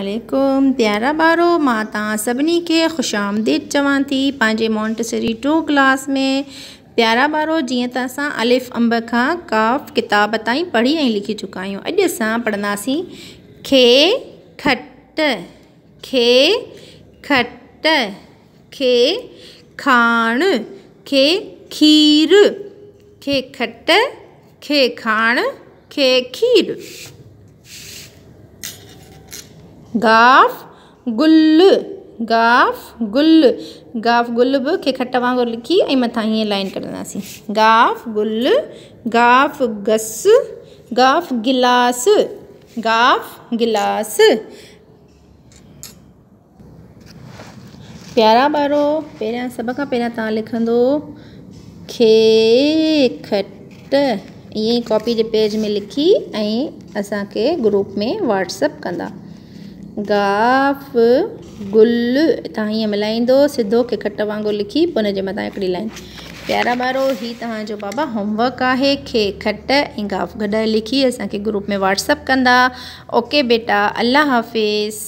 असलकुम प्यारा बारो मां तव्हां के खे ख़ुशि आमदीद चवां थी पंहिंजे मॉन्टेसरी टू क्लास में प्यारा बारो जीअं त असां अलिफ़ अंब का काफ़ किताब ताईं पढ़ी ऐं लिखी चुका आहियूं अॼु असां पढ़ंदासीं खे खट खे खट खे खाण खे खीर खे खट खे खाण खे खीर गाफ गुल गाफ गुल गाफ गुल बि खट वांगुरु लिखी मत मथां लाइन कढंदासीं गाफ गुल गाफ गस गाफ गिलास गाफ गिलास प्यारा ॿारो पहिरियां सभ खां पहिरियां तव्हां खे खट ईअं कॉपी के पेज में लिखी ऐं असांखे ग्रुप में व्हाट्सअप कंदा गाफ़ गुल तीन हीअं सीधो के खट वांगुरु लिखी पोइ हुनजे एक लाइन प्यारा बारो हि तुम बाबा होमवर्क है खे खट ए गाफ़ गड लिखी असुप में व्हाट्सअप कंदा ओके बेटा अल्लाह हाफ़िज़